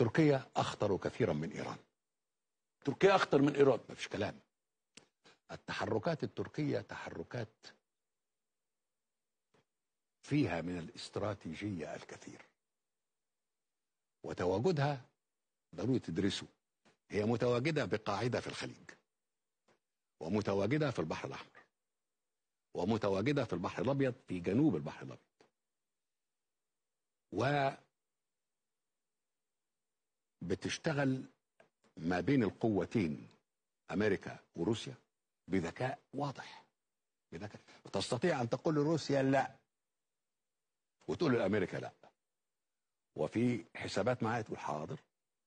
تركيا أخطر كثيرا من إيران تركيا أخطر من إيران ما فيش كلام التحركات التركية تحركات فيها من الاستراتيجية الكثير وتواجدها ضروري تدرسه هي متواجدة بقاعدة في الخليج ومتواجدة في البحر الأحمر ومتواجدة في البحر الأبيض في جنوب البحر الأبيض بتشتغل ما بين القوتين امريكا وروسيا بذكاء واضح بذكاء تستطيع ان تقول لروسيا لا وتقول لامريكا لا وفي حسابات معايا تقول حاضر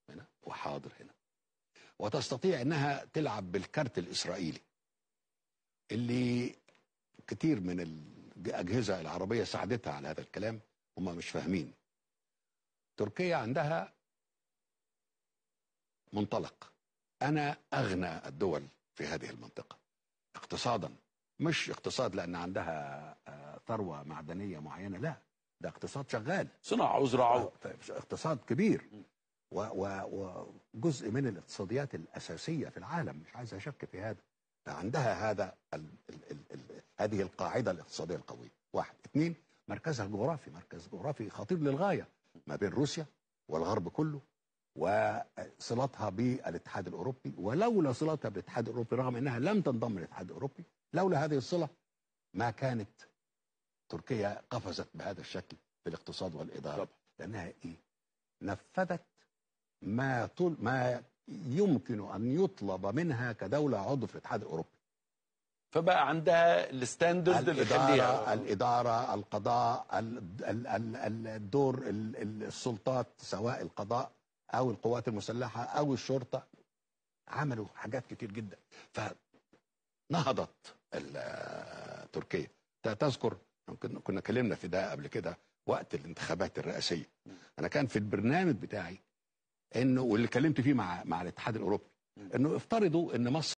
هنا وحاضر هنا وتستطيع انها تلعب بالكارت الاسرائيلي اللي كتير من الاجهزه العربيه ساعدتها على هذا الكلام هم مش فاهمين تركيا عندها منطلق أنا أغنى الدول في هذه المنطقة اقتصادا مش اقتصاد لأن عندها آه، ثروة معدنية معينة لا ده اقتصاد شغال صناعة وزراعة طيب، اقتصاد كبير وجزء من الاقتصاديات الأساسية في العالم مش عايز أشك في هذا عندها هذا ال ال ال ال هذه القاعدة الاقتصادية القوية واحد اثنين مركزها الجغرافي مركز جغرافي خطير للغاية ما بين روسيا والغرب كله وصلتها بالاتحاد الاوروبي ولولا صلتها بالاتحاد الاوروبي رغم انها لم تنضم للاتحاد الاوروبي لولا هذه الصله ما كانت تركيا قفزت بهذا الشكل في الاقتصاد والاداره طبعا. لانها ايه؟ نفذت ما طول ما يمكن ان يطلب منها كدوله عضو في الاتحاد الاوروبي فبقى عندها الستاندرد اللي الاداره القضاء الدور السلطات سواء القضاء او القوات المسلحه او الشرطه عملوا حاجات كتير جدا فنهضت تركيا تذكر كنا اتكلمنا في ده قبل كده وقت الانتخابات الرئاسيه انا كان في البرنامج بتاعي انه واللي اتكلمت فيه مع مع الاتحاد الاوروبي انه افترضوا ان مصر